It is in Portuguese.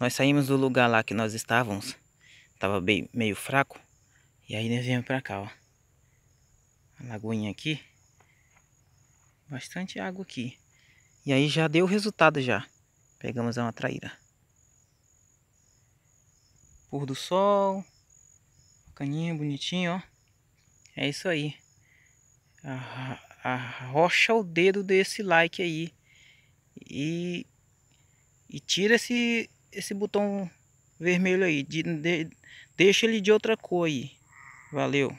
Nós saímos do lugar lá que nós estávamos. Tava bem, meio fraco. E aí nós viemos pra cá, ó. A lagoinha aqui. Bastante água aqui. E aí já deu resultado já. Pegamos uma traíra. Pôr do sol. Bacaninha, bonitinho, ó. É isso aí. a arrocha o dedo desse like aí. E, e tira esse, esse botão vermelho aí. De, de, deixa ele de outra cor aí. Valeu.